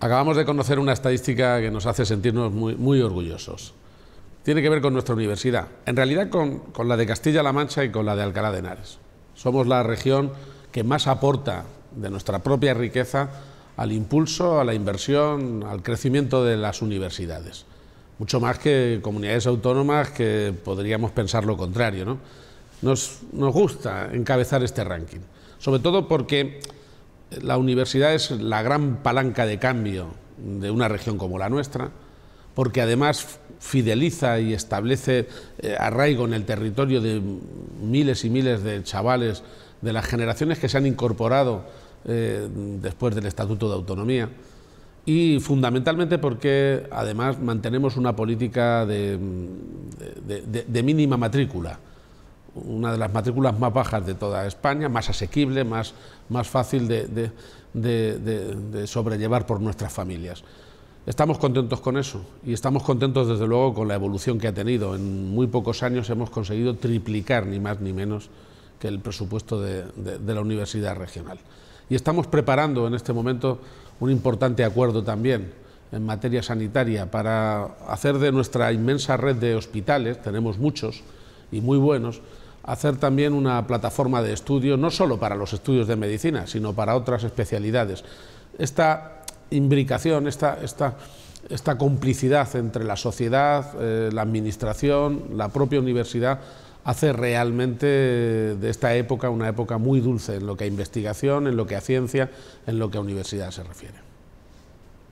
Acabamos de conocer una estadística que nos hace sentirnos muy, orgullosos. Tiene que ver con nuestra universidad, en realidad con, la de Castilla-La Mancha y con la de Alcalá de Henares. Somos la región que más aporta de nuestra propia riqueza al impulso, a la inversión, al crecimiento de las universidades. Mucho más que comunidades autónomas que podríamos pensar lo contrario. ¿no? nos gusta encabezar este ranking, sobre todo porque la universidad es la gran palanca de cambio de una región como la nuestra, porque además fideliza y establece eh, arraigo en el territorio de miles y miles de chavales de las generaciones que se han incorporado eh, después del Estatuto de Autonomía y fundamentalmente porque además mantenemos una política de mínima matrícula una de las matrículas más bajas de toda España, más asequible, más, fácil de, de, sobrellevar por nuestras familias. Estamos contentos con eso y estamos contentos desde luego con la evolución que ha tenido. En muy pocos años hemos conseguido triplicar ni más ni menos que el presupuesto de la Universidad Regional. Y estamos preparando en este momento un importante acuerdo también en materia sanitaria para hacer de nuestra inmensa red de hospitales, tenemos muchos, y muy buenos, hacer también una plataforma de estudio, no solo para los estudios de medicina, sino para otras especialidades. Esta imbricación, esta, esta complicidad entre la sociedad, eh, la administración, la propia universidad, hace realmente de esta época una época muy dulce en lo que a investigación, en lo que a ciencia, en lo que a universidad se refiere.